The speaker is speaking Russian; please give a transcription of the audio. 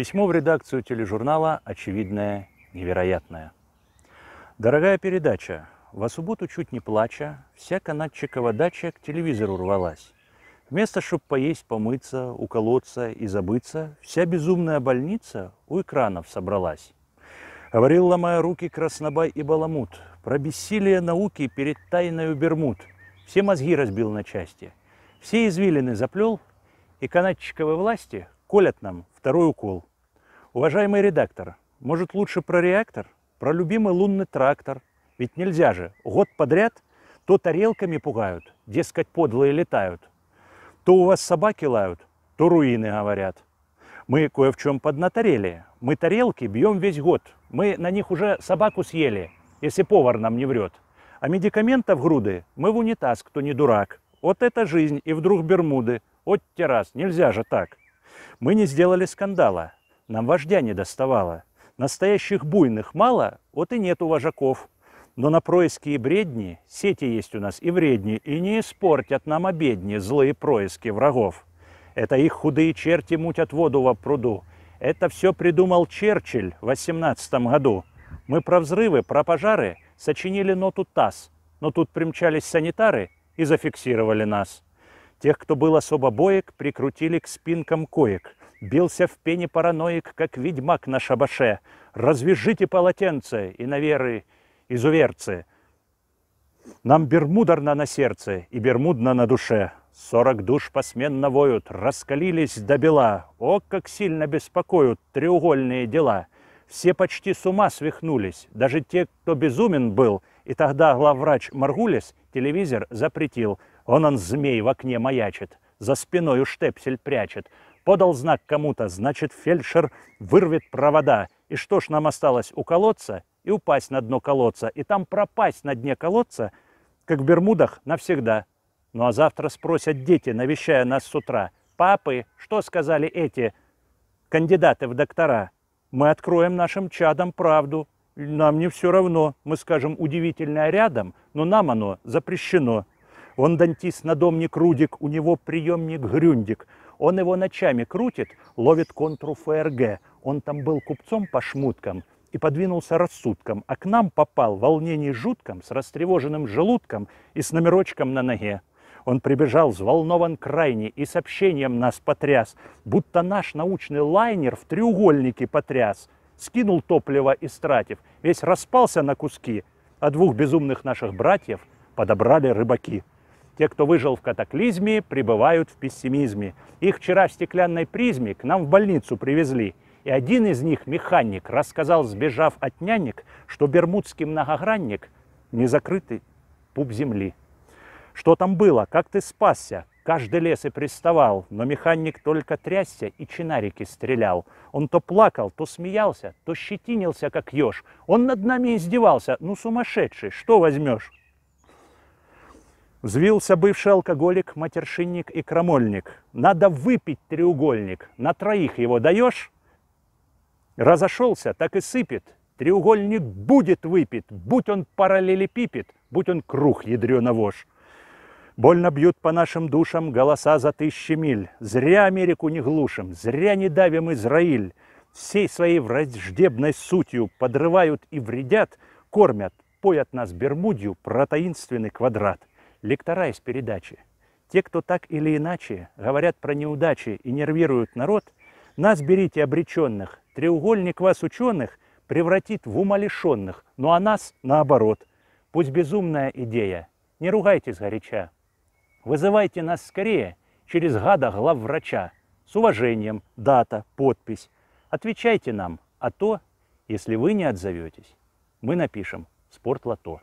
Письмо в редакцию тележурнала «Очевидное невероятное». Дорогая передача, во субботу чуть не плача, вся канатчикова дача к телевизору рвалась. Вместо, чтоб поесть, помыться, уколоться и забыться, вся безумная больница у экранов собралась. Говорил, ломая руки, Краснобай и Баламут, про бессилие науки перед тайной Бермуд. Все мозги разбил на части, все извилины заплел, и канатчиковой власти колят нам второй укол – Уважаемый редактор, может лучше про реактор? Про любимый лунный трактор? Ведь нельзя же. Год подряд то тарелками пугают, дескать, подлые летают. То у вас собаки лают, то руины говорят. Мы кое в чем поднаторели. Мы тарелки бьем весь год. Мы на них уже собаку съели, если повар нам не врет. А медикаментов груды мы в унитаз, кто не дурак. Вот это жизнь, и вдруг Бермуды. От террас, нельзя же так. Мы не сделали скандала нам вождя не доставало. Настоящих буйных мало, вот и нету вожаков. Но на происки и бредни сети есть у нас и вредни, и не испортят нам обедни злые происки врагов. Это их худые черти мутят воду во пруду. Это все придумал Черчилль в восемнадцатом году. Мы про взрывы, про пожары сочинили ноту ТАСС, но тут примчались санитары и зафиксировали нас. Тех, кто был особо боек, прикрутили к спинкам коек – Бился в пене параноик, как ведьмак на шабаше. Развяжите полотенце, и иноверы, изуверцы. Нам бермударно на сердце и бермудно на душе. Сорок душ посменно воют, раскалились до бела. О, как сильно беспокоят треугольные дела. Все почти с ума свихнулись, даже те, кто безумен был. И тогда главврач Маргулис телевизор запретил. Он он змей в окне маячит, за спиной у штепсель прячет. Подал знак кому-то, значит, фельдшер вырвет провода. И что ж нам осталось, У колодца и упасть на дно колодца, и там пропасть на дне колодца, как в Бермудах, навсегда. Ну а завтра спросят дети, навещая нас с утра. «Папы, что сказали эти кандидаты в доктора?» Мы откроем нашим чадам правду. Нам не все равно. Мы скажем удивительное рядом, но нам оно запрещено. Он дантист, надомник Рудик, у него приемник Грюндик – он его ночами крутит, ловит контру ФРГ. Он там был купцом по шмуткам и подвинулся рассудком, а к нам попал в волнении жутком с растревоженным желудком и с номерочком на ноге. Он прибежал взволнован крайне и сообщением нас потряс, будто наш научный лайнер в треугольнике потряс. Скинул топливо стратив весь распался на куски, а двух безумных наших братьев подобрали рыбаки. Те, кто выжил в катаклизме, пребывают в пессимизме. Их вчера в стеклянной призме к нам в больницу привезли. И один из них, механик, рассказал, сбежав от нянек, что бермудский многогранник – незакрытый пуп земли. Что там было? Как ты спасся? Каждый лес и приставал, но механик только трясся и чинарики стрелял. Он то плакал, то смеялся, то щетинился, как еж. Он над нами издевался. Ну, сумасшедший, что возьмешь? Взвился бывший алкоголик, матершинник и крамольник. Надо выпить треугольник. На троих его даешь? Разошелся, так и сыпет. Треугольник будет выпит, будь он параллелепипед, будь он круг ядрёно вож. Больно бьют по нашим душам голоса за тысячи миль. Зря Америку не глушим, зря не давим Израиль. Всей своей враждебной сутью подрывают и вредят, кормят, поят нас бермудью про таинственный квадрат лектора из передачи. Те, кто так или иначе говорят про неудачи и нервируют народ, нас берите обреченных, треугольник вас ученых превратит в умалишенных, ну а нас наоборот. Пусть безумная идея, не ругайтесь горяча. Вызывайте нас скорее через гада главврача. С уважением, дата, подпись. Отвечайте нам, а то, если вы не отзоветесь, мы напишем «Спорт Лото».